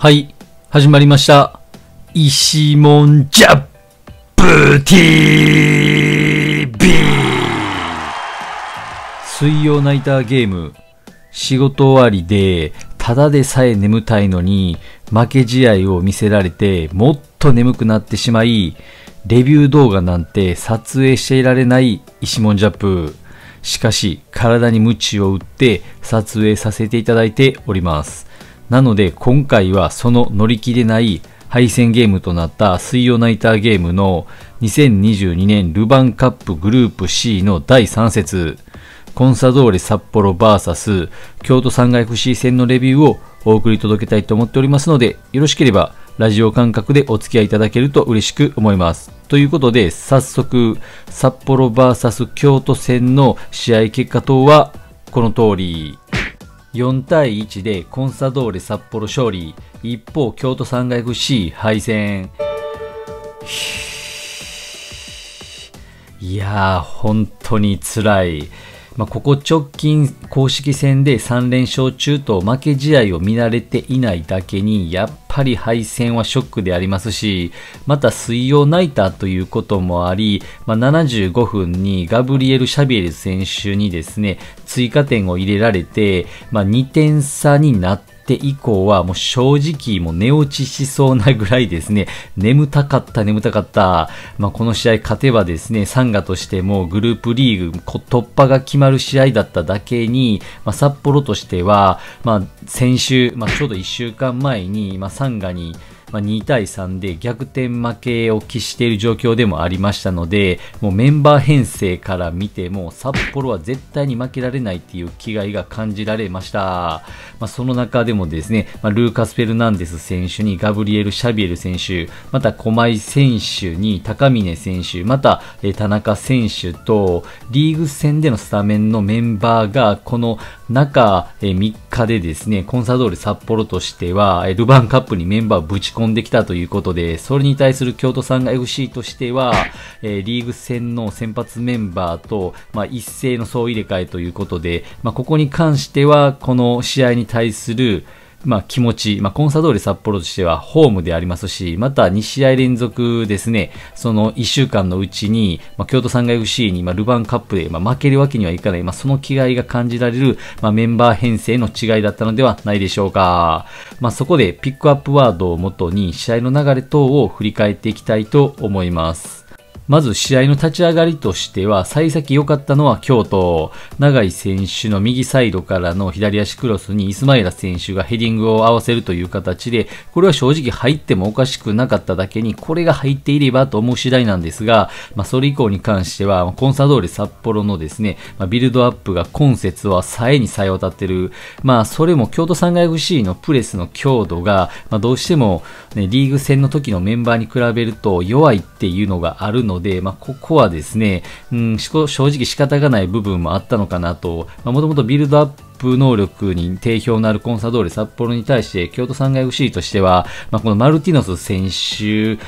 はい、始まりました。石門ジャップ TV! 水曜ナイターゲーム。仕事終わりで、ただでさえ眠たいのに、負け試合を見せられて、もっと眠くなってしまい、レビュー動画なんて撮影していられない石門ジャップ。しかし、体に無知を打って撮影させていただいております。なので今回はその乗り切れない敗戦ゲームとなった水曜ナイターゲームの2022年ルヴァンカップグループ C の第3節、コンサドーレ札幌 VS 京都産外 FC 戦のレビューをお送り届けたいと思っておりますので、よろしければラジオ感覚でお付き合いいただけると嬉しく思います。ということで、早速、札幌 VS 京都戦の試合結果等はこの通り。4対1でコンサドーレ札幌勝利一方京都産 f C 敗戦いやー本当につらい、まあ、ここ直近公式戦で3連勝中と負け試合を見慣れていないだけにやっはり敗戦はショックでありますし、また水曜ナイターということもあり、まあ、75分にガブリエル・シャビエル選手にですね、追加点を入れられて、まあ、2点差になってって以降はもう正直もう寝落ちしそうなぐらいですね、眠たかった眠たかった。まあ、この試合勝てばですね、サンガとしてもグループリーグ突破が決まる試合だっただけに、まあ、札幌としては、まあ、先週、まあ、ちょうど1週間前に、まあ、サンガに、まあ、2対3で逆転負けを喫している状況でもありましたので、もうメンバー編成から見ても、札幌は絶対に負けられないっていう気概が感じられました。まあ、その中でもですね、まあ、ルーカス・フェルナンデス選手にガブリエル・シャビエル選手、また小前選手に高峰選手、また、田中選手と、リーグ戦でのスタメンのメンバーが、この中、え3日でですね、コンサドーレ札幌としては、ルヴァンカップにメンバーをぶち込んできたということで、それに対する京都さんが FC としては、えリーグ戦の先発メンバーと、まあ、一斉の総入れ替えということで、まあ、ここに関しては、この試合に対する、まあ、気持ち、まあ、コンサドーレ札幌としてはホームでありますし、また2試合連続ですね、その1週間のうちに、まあ、京都産が FC に、まあ、ルヴァンカップで、まあ、負けるわけにはいかない、まあ、その気概が感じられる、まあ、メンバー編成の違いだったのではないでしょうか。まあ、そこでピックアップワードをもとに試合の流れ等を振り返っていきたいと思います。まず試合の立ち上がりとしては、幸先良かったのは京都。長井選手の右サイドからの左足クロスにイスマイラ選手がヘディングを合わせるという形で、これは正直入ってもおかしくなかっただけに、これが入っていればと思う次第なんですが、まあ、それ以降に関しては、コンサドーレ札幌のですね、まあ、ビルドアップが今節はさえにさえ渡ってる。まあ、それも京都産外 FC のプレスの強度が、まあ、どうしても、ね、リーグ戦の時のメンバーに比べると弱いっていうのがあるので、ので、まあ、ここはですね、うん、正直仕方がない部分もあったのかなと、もともとビルドアップ能力に定評のあるコンサドーレ札幌に対して、京都産が FC としては、まあ、このマルティノス選手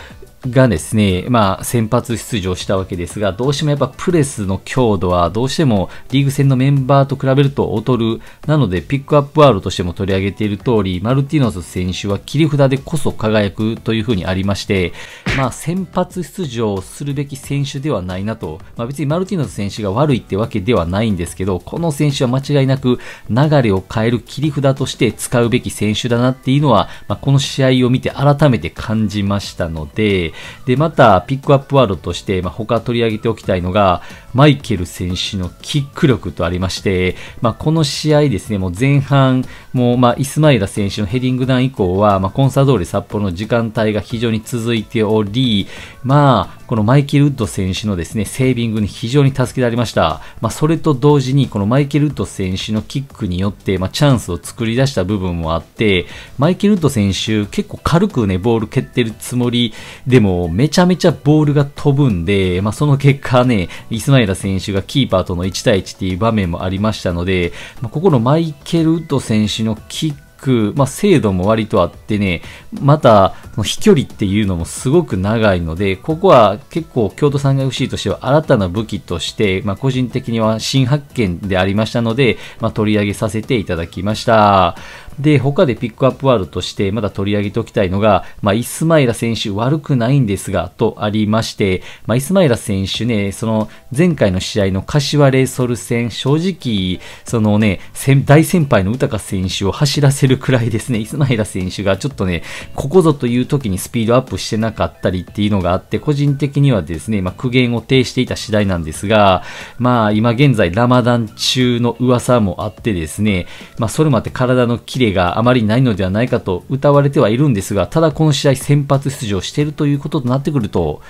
がですね、まあ、先発出場したわけですが、どうしてもやっぱプレスの強度は、どうしてもリーグ戦のメンバーと比べると劣る。なので、ピックアップワールドとしても取り上げている通り、マルティノス選手は切り札でこそ輝くというふうにありまして、まあ、先発出場するべき選手ではないなと、まあ、別にマルティノス選手が悪いってわけではないんですけど、この選手は間違いなく流れを変える切り札として使うべき選手だなっていうのは、まあ、この試合を見て改めて感じましたので、で、また、ピックアップワードとして、まあ、他取り上げておきたいのが、マイケル選手のキック力とありまして、まあ、この試合ですね、もう前半、もう、まあ、イスマイラ選手のヘディング団以降は、まあ、コンサドーレ札幌の時間帯が非常に続いており、まあ、このマイケル・ウッド選手のですね、セービングに非常に助けられました。まあ、それと同時に、このマイケル・ウッド選手のキックによって、まあ、チャンスを作り出した部分もあって、マイケル・ウッド選手、結構軽くね、ボール蹴ってるつもりでも、めちゃめちゃボールが飛ぶんで、まあ、その結果ね、イスマイラ選手がキーパーとの1対1っていう場面もありましたので、まあ、ここのマイケル・ウッド選手手のキック、まあ、精度も割とあってね、また、飛距離っていうのもすごく長いので、ここは結構京都産学 FC としては新たな武器として、まあ、個人的には新発見でありましたので、まあ、取り上げさせていただきました。で、他でピックアップワードとしてまだ取り上げておきたいのが、まあ、イスマイラ選手悪くないんですが、とありまして、まあ、イスマイラ選手ね、その前回の試合の柏レイソル戦、正直、そのね、大先輩の豊選手を走らせるくらいですね、イスマイラ選手がちょっとね、ここぞという時にスピードアップしてなかったりっていうのがあって、個人的にはですね、まあ、苦言を呈していた次第なんですが、まあ、今現在ラマダン中の噂もあってですね、まあ、それもあって体の綺麗があまりないのではないかと歌われてはいるんですが、ただこの試合先発出場しているということとなってくると、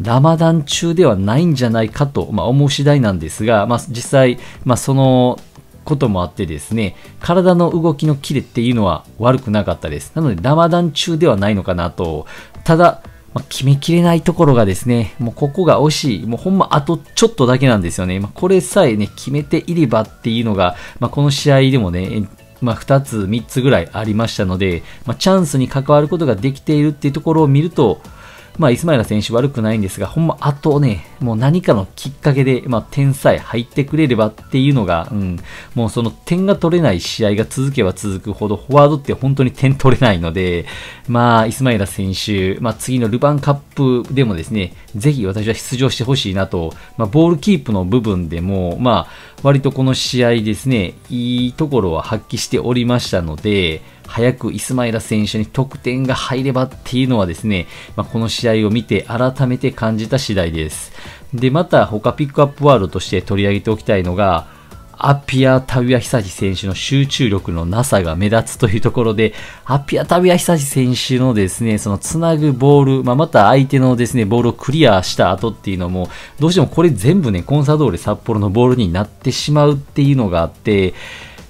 ラマダン中ではないんじゃないかと、まあ、思う次第なんですが、まあ、実際、まあ、そのこともあってですね、体の動きのキレっていうのは悪くなかったです。なので、ラマダン中ではないのかなと。ただ、まあ、決めきれないところがですね、もうここが惜しい、もうほんまあとちょっとだけなんですよね。まあ、これさえね、決めていればっていうのが、まあ、この試合でもね、まあ、2つ、3つぐらいありましたので、まあ、チャンスに関わることができているっていうところを見ると、まあ、イスマイラ選手悪くないんですが、ほんま、あとね、もう何かのきっかけで、まあ、点さえ入ってくれればっていうのが、うん、もうその点が取れない試合が続けば続くほど、フォワードって本当に点取れないので、まあ、イスマイラ選手、まあ、次のルヴァンカップでもですね、ぜひ私は出場してほしいなと、まあ、ボールキープの部分でも、まあ、割とこの試合ですね、いいところは発揮しておりましたので、早くイスマイラ選手に得点が入ればっていうのはですね、まあ、この試合を見て改めて感じた次第です。で、また他ピックアップワードとして取り上げておきたいのが、アピア・タビア・久志選手の集中力のなさが目立つというところで、アピア・タビア・久志選手のですね、そのつなぐボール、まあ、また相手のですね、ボールをクリアした後っていうのも、どうしてもこれ全部ね、コンサドーレ札幌のボールになってしまうっていうのがあって、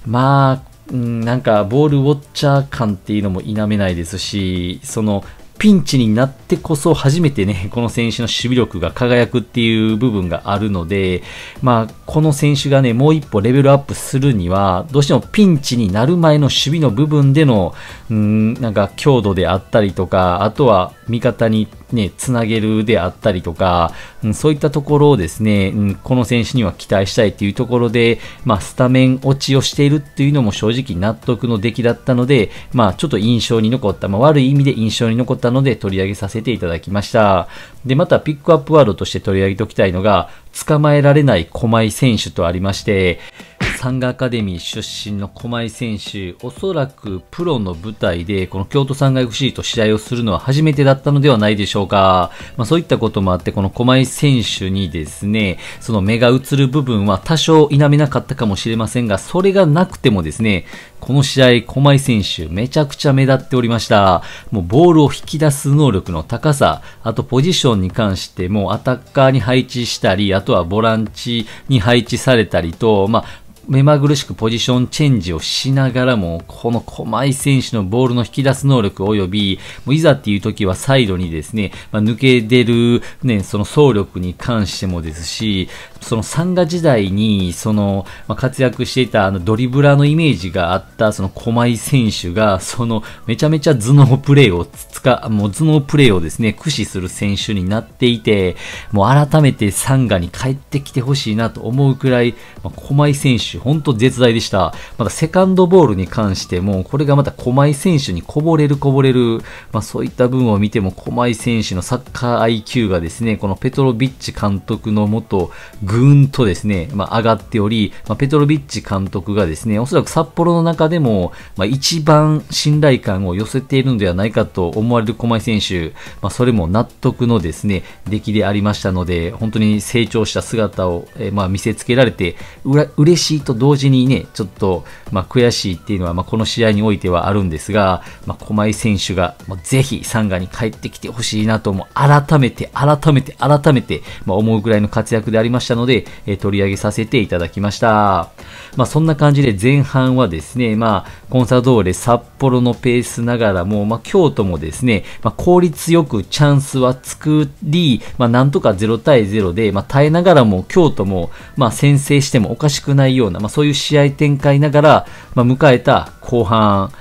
まあ、うん、なんかボールウォッチャー感っていうのも否めないですし、そのピンチになってこそ初めてね、この選手の守備力が輝くっていう部分があるので、まあ、この選手がね、もう一歩レベルアップするには、どうしてもピンチになる前の守備の部分での、うん、なんか強度であったりとか、あとは味方にね、つなげるであったりとか、うん、そういったところをですね、うん、この選手には期待したいっていうところで、まあ、スタメン落ちをしているっていうのも正直納得の出来だったので、まあ、ちょっと印象に残った、まあ、悪い意味で印象に残ったので取り上げさせていただきました。で、またピックアップワードとして取り上げておきたいのが、捕まえられない小前選手とありまして、サンガアカデミー出身の駒井選手、おそらくプロの舞台で、この京都サンガ FC と試合をするのは初めてだったのではないでしょうか。まあ、そういったこともあって、この駒井選手にですね、その目が映る部分は多少否めなかったかもしれませんが、それがなくてもですね、この試合、駒井選手、めちゃくちゃ目立っておりました。もうボールを引き出す能力の高さ、あとポジションに関してもアタッカーに配置したり、あとはボランチに配置されたりと、まあ、目まぐるしくポジションチェンジをしながらも、この駒井選手のボールの引き出す能力及び、もういざっていう時はサイドにですね、まあ、抜け出る、ね、その総力に関してもですし、そのサンガ時代に、その、まあ、活躍していたあのドリブラーのイメージがあった、その駒井選手が、その、めちゃめちゃ頭脳プレーを使、もう頭脳プレーをですね、駆使する選手になっていて、もう改めてサンガに帰ってきてほしいなと思うくらい、まあ、駒選手手、本当絶大でした。まだセカンドボールに関しても、これがまた駒井選手にこぼれるこぼれる、まあ、そういった部分を見ても、駒井選手のサッカー IQ がですね、このペトロビッチ監督のもと、ぐーんとですね、まあ、上がっており、まあ、ペトロビッチ監督がですね、おそらく札幌の中でも、まあ、一番信頼感を寄せているのではないかと思われる駒井選手、まあ、それも納得のですね、出来でありましたので、本当に成長した姿を、えまあ、見せつけられて、うれしいと同時にね、ちょっと、まあ、悔しいっていうのは、まあ、この試合においてはあるんですが、まあ、駒井選手が、まあ、ぜひサンガに帰ってきてほしいなと、も改めて、改めて、改めて、まあ、思うぐらいの活躍でありましたので、えー、取り上げさせていただきました。まあ、そんな感じで前半はですね、まあ、コンサドーレ札幌のペースながらも、まあ、京都もですね、まあ、効率よくチャンスは作り、まあ、なんとか0対0で、まあ、耐えながらも京都も、まあ、先制してもおかしくないようなな、まあ、そういう試合展開ながら、まあ、迎えた後半、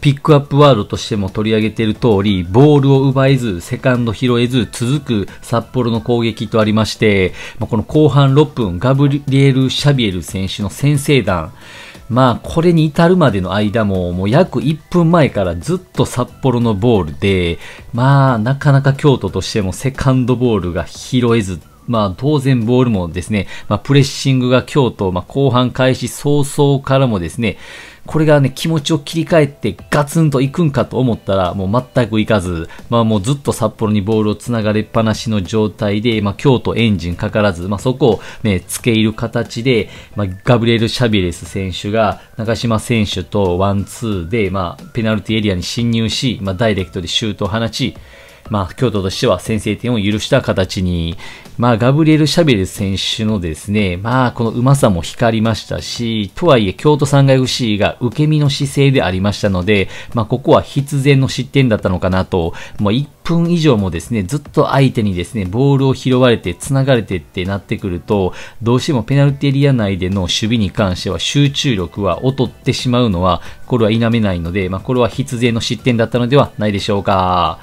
ピックアップワードとしても取り上げている通り、ボールを奪えず、セカンド拾えず、続く札幌の攻撃とありまして、まあ、この後半6分、ガブリエル・シャビエル選手の先制弾、まあ、これに至るまでの間も、もう約1分前からずっと札幌のボールで、まあ、なかなか京都としてもセカンドボールが拾えずまあ当然ボールもですね、まあプレッシングが京都、まあ後半開始早々からもですね、これがね、気持ちを切り替えてガツンと行くんかと思ったら、もう全く行かず、まあもうずっと札幌にボールを繋がれっぱなしの状態で、まあ京都エンジンかからず、まあそこをね、付け入る形で、まあガブリエル・シャビレス選手が中島選手とワンツーで、まあペナルティエリアに侵入し、まあダイレクトでシュートを放ち、まあ、京都としては先制点を許した形に、まあ、ガブリエル・シャベル選手のですね、まあ、このうまさも光りましたし、とはいえ、京都産が FC が受け身の姿勢でありましたので、まあ、ここは必然の失点だったのかなと、もう1分以上もですね、ずっと相手にですね、ボールを拾われて、繋がれてってなってくると、どうしてもペナルティエリア内での守備に関しては集中力は劣ってしまうのは、これは否めないので、まあ、これは必然の失点だったのではないでしょうか。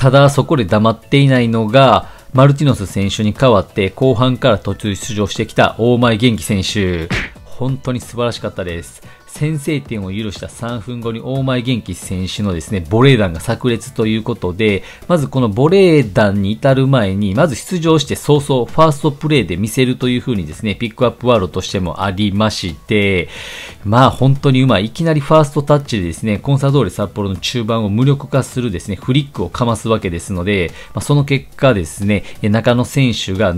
ただそこで黙っていないのが、マルティノス選手に代わって後半から途中出場してきた大前元気選手。本当に素晴らしかったです。先制点を許した3分後に大前元気選手のですね、ボレー団が炸裂ということで、まずこのボレー団に至る前に、まず出場して早々ファーストプレーで見せるという風にですね、ピックアップワードとしてもありまして、まあ本当にうまい。いきなりファーストタッチでですね、コンサドーレ札幌の中盤を無力化するですね、フリックをかますわけですので、まあ、その結果ですね、中野選手が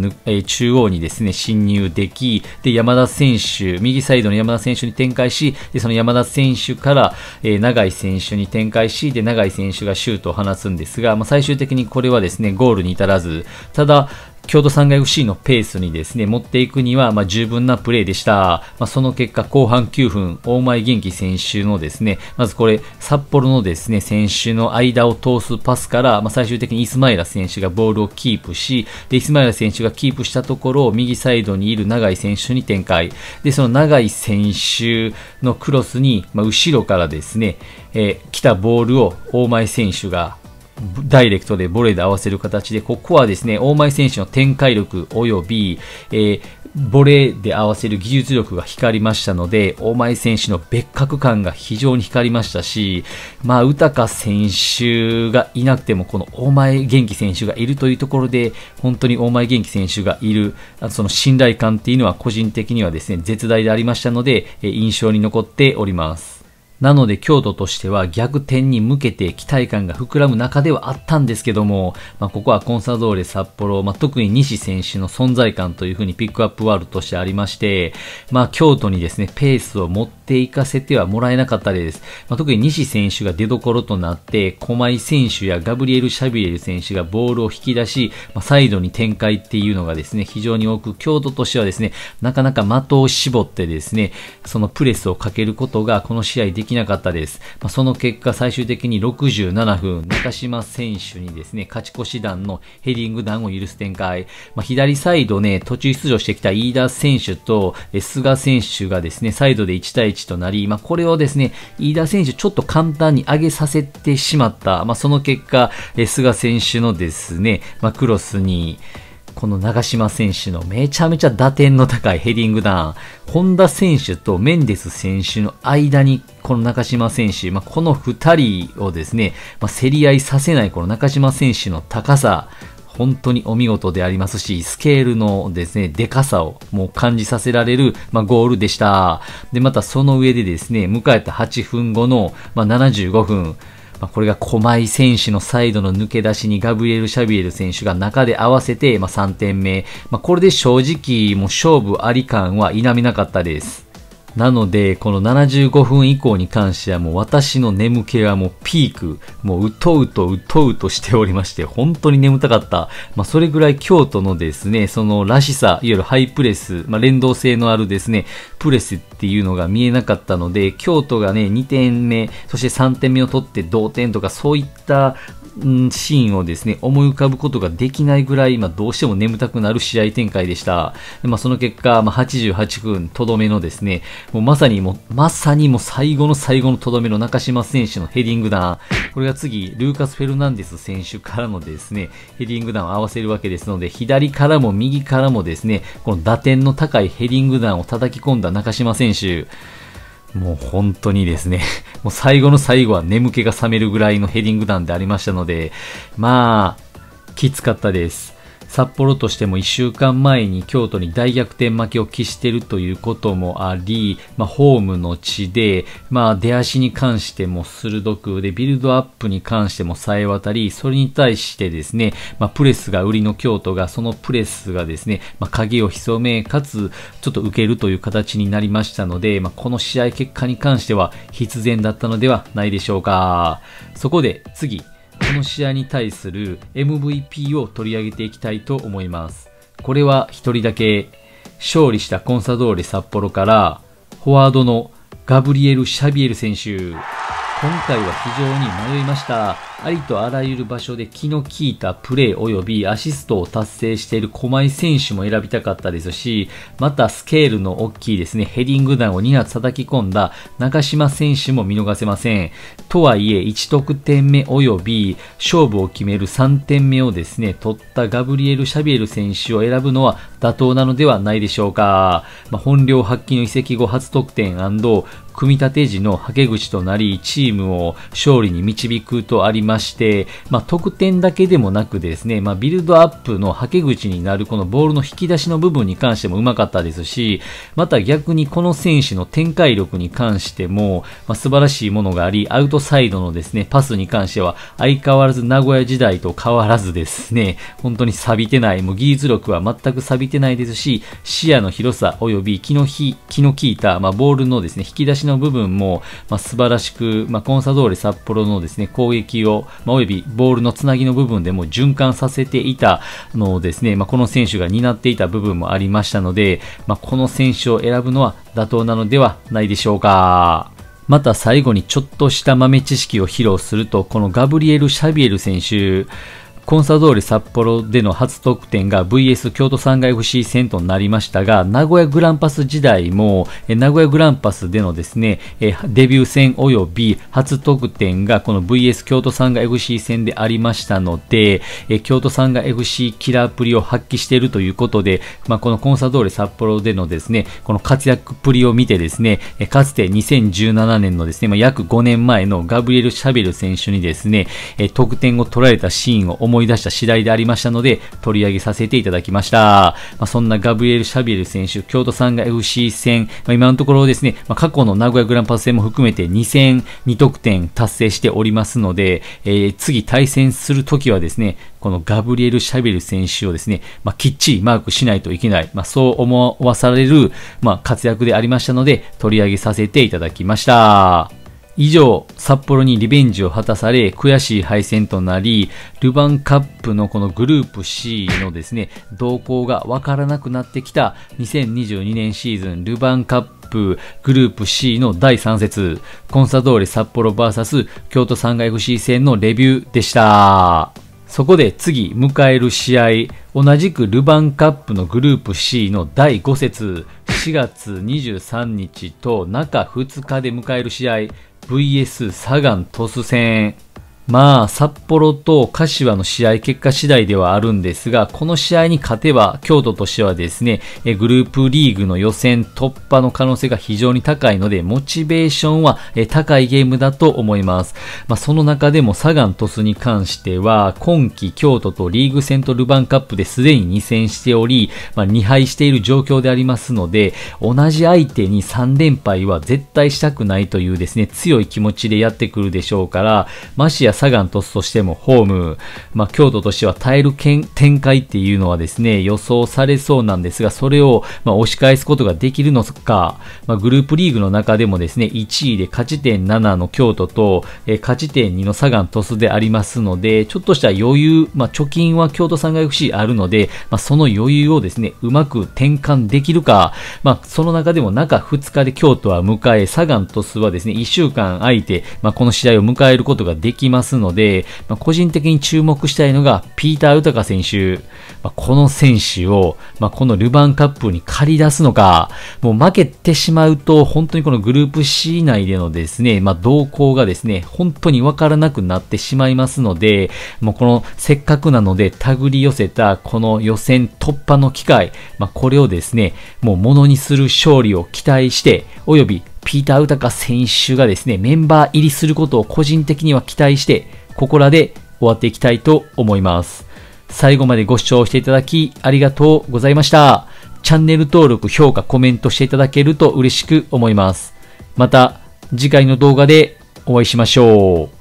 中央にですね、侵入でき、で、山田選手、右サイドの山田選手に展開し、で、その山田選手から、えー、永井選手に展開し、で、永井選手がシュートを放つんですが、まあ、最終的にこれはですね、ゴールに至らず、ただ、京都産が FC のペースにですね、持っていくには、まあ、十分なプレーでした。まあ、その結果、後半9分、大前元気選手のですね、まずこれ、札幌のですね、選手の間を通すパスから、まあ、最終的にイスマイラ選手がボールをキープし、で、イスマイラ選手がキープしたところを右サイドにいる永井選手に展開。で、その長井選手のクロスに、まあ、後ろからですね、えー、来たボールを大前選手がダイレクトでボレーで合わせる形で、ここはですね、大前選手の展開力及び、えー、ボレーで合わせる技術力が光りましたので、大前選手の別格感が非常に光りましたし、まあ、歌か選手がいなくても、この大前元気選手がいるというところで、本当に大前元気選手がいる、あその信頼感っていうのは個人的にはですね、絶大でありましたので、印象に残っております。なので京都としては逆転に向けて期待感が膨らむ中ではあったんですけども、まあ、ここはコンサドーレ札幌、まあ、特に西選手の存在感というふうにピックアップワールドとしてありまして、まあ、京都にですね、ペースを持っていかせてはもらえなかったです。まあ、特に西選手が出所となって、駒井選手やガブリエル・シャビエル選手がボールを引き出し、まあ、サイドに展開っていうのがですね、非常に多く、京都としてはですね、なかなか的を絞ってですね、そのプレスをかけることがこの試合でききなかったです。まあ、その結果、最終的に67分、中島選手にですね、勝ち越し弾のヘディング弾を許す展開。まあ、左サイドね、途中出場してきた飯田選手と菅選手がですね、サイドで1対1となり、まあ、これをですね、飯田選手ちょっと簡単に上げさせてしまった。まあ、その結果、菅選手のですね、まあ、クロスに、この長島選手のめちゃめちゃ打点の高いヘディングダウン、本田選手とメンデス選手の間に、この中島選手、まあ、この2人をですね、まあ、競り合いさせないこの中島選手の高さ、本当にお見事でありますし、スケールのですね、でかさをもう感じさせられる、まあ、ゴールでした。で、またその上でですね、迎えた8分後の、ま75分、まあ、これが駒井選手のサイドの抜け出しにガブリエル・シャビエル選手が中で合わせて、まあ、3点目。まあ、これで正直、もう勝負あり感は否めなかったです。なので、この75分以降に関してはもう私の眠気はもうピーク、もううとうとうとうとしておりまして、本当に眠たかった。まあそれぐらい京都のですね、そのらしさ、いわゆるハイプレス、まあ連動性のあるですね、プレスっていうのが見えなかったので、京都がね、2点目、そして3点目を取って同点とかそういったシーンをですね、思い浮かぶことができないぐらい、まあ、どうしても眠たくなる試合展開でした。でまあ、その結果、まあ、88分とどめのですね、もうまさにもう、まさにもう最後の最後のとどめの中島選手のヘディング弾。これが次、ルーカス・フェルナンデス選手からのですね、ヘディング弾を合わせるわけですので、左からも右からもですね、この打点の高いヘディング弾を叩き込んだ中島選手。もう本当にですね、もう最後の最後は眠気が覚めるぐらいのヘディング弾でありましたので、まあ、きつかったです。札幌としても1週間前に京都に大逆転負けを喫しているということもあり、まあ、ホームの地で、まあ、出足に関しても鋭く、で、ビルドアップに関しても冴え渡り、それに対してですね、まあ、プレスが売りの京都が、そのプレスがですね、まあ、鍵を潜め、かつ、ちょっと受けるという形になりましたので、まあ、この試合結果に関しては必然だったのではないでしょうか。そこで次、この試合に対する MVP を取り上げていきたいと思います。これは1人だけ勝利したコンサドーレ札幌からフォワードのガブリエル・シャビエル選手。今回は非常に迷いました。ありとあらゆる場所で気の利いたプレー及びアシストを達成している駒井選手も選びたかったですし、またスケールの大きいですね、ヘディング弾を2発叩き込んだ中島選手も見逃せません。とはいえ、1得点目及び勝負を決める3点目をですね、取ったガブリエル・シャビエル選手を選ぶのは妥当なのではないでしょうか。まあ、本領発揮の移籍後初得点組み立て時の刷け口となり、チームを勝利に導くとありますまして、まあ、得点だけでもなくですね、まあ、ビルドアップのはけ口になるこのボールの引き出しの部分に関してもうまかったですし、また逆にこの選手の展開力に関しても、まあ、素晴らしいものがあり、アウトサイドのですね、パスに関しては相変わらず名古屋時代と変わらずですね、本当に錆びてない、もう技術力は全く錆びてないですし、視野の広さ及び気のひ気の利いた、まあ、ボールのですね、引き出しの部分も、まあ、素晴らしく、まあ、コンサドーレ札幌のですね、攻撃をまあ、およびボールのつなぎの部分でも循環させていたのをですね、まあ、この選手が担っていた部分もありましたので、まあ、この選手を選ぶのは妥当なのではないでしょうか。また最後にちょっとした豆知識を披露すると、このガブリエル・シャビエル選手、コンサドーレ札幌での初得点が VS 京都産外 FC 戦となりましたが、名古屋グランパス時代も、名古屋グランパスでのですね、デビュー戦及び初得点がこの VS 京都産外 FC 戦でありましたので、京都産外 FC キラープリを発揮しているということで、まあ、このコンサドーレ札幌でのですね、この活躍プリを見てですね、かつて2017年のですね、まあ、約5年前のガブリエル・シャベル選手にですね、得点を取られたシーンを思いい出した次第でありましたので、取り上げさせていただきました。まあ、そんなガブリエル・シャビエル選手、京都さんが FC 戦、まあ、今のところですね、まあ、過去の名古屋グランパス戦も含めて2戦2得点達成しておりますので、えー、次対戦するときはですね、このガブリエル・シャビエル選手をですね、まあ、きっちりマークしないといけない、まあ、そう思わされる、まあ、活躍でありましたので、取り上げさせていただきました。以上、札幌にリベンジを果たされ、悔しい敗戦となり、ルヴァンカップのこのグループ C のですね、動向がわからなくなってきた2022年シーズン、ルヴァンカップグループ C の第3節、コンサドーレ札幌 VS 京都産ン FC 戦のレビューでした。そこで次迎える試合、同じくルヴァンカップのグループ C の第5節、4月23日と中2日で迎える試合、VS サガン鳥栖戦まあ、札幌と柏の試合結果次第ではあるんですが、この試合に勝てば、京都としてはですね、グループリーグの予選突破の可能性が非常に高いので、モチベーションは高いゲームだと思います。まあ、その中でもサガン鳥栖に関しては、今季京都とリーグ戦とルヴァンカップですでに2戦しており、まあ、2敗している状況でありますので、同じ相手に3連敗は絶対したくないというですね、強い気持ちでやってくるでしょうから、ましサガン鳥栖としてもホーム、まあ、京都としては耐える展開っていうのはですね、予想されそうなんですが、それを、まあ、押し返すことができるのか、まあ、グループリーグの中でもですね、1位で勝ち点7の京都と、えー、勝ち点2のサガン鳥栖でありますので、ちょっとした余裕、まあ、貯金は京都産が FC あるので、まあ、その余裕をですね、うまく転換できるか、まあ、その中でも中2日で京都は迎え、サガン鳥栖はですね、1週間空いて、まあ、この試合を迎えることができますますので、まあ、個人的に注目したいのがピーター・ウタカ選手。まあ、この選手を、まあ、このルヴァンカップに借り出すのか、もう負けてしまうと、本当にこのグループ C 内でのですね、まあ、動向がですね、本当にわからなくなってしまいますので、もうこのせっかくなので手繰り寄せたこの予選突破の機会、まあ、これをですね、もうものにする勝利を期待して、およびピーター・ウタカ選手がですね、メンバー入りすることを個人的には期待して、ここらで終わっていきたいと思います。最後までご視聴していただきありがとうございました。チャンネル登録、評価、コメントしていただけると嬉しく思います。また次回の動画でお会いしましょう。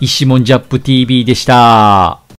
石門ジャップ TV でした。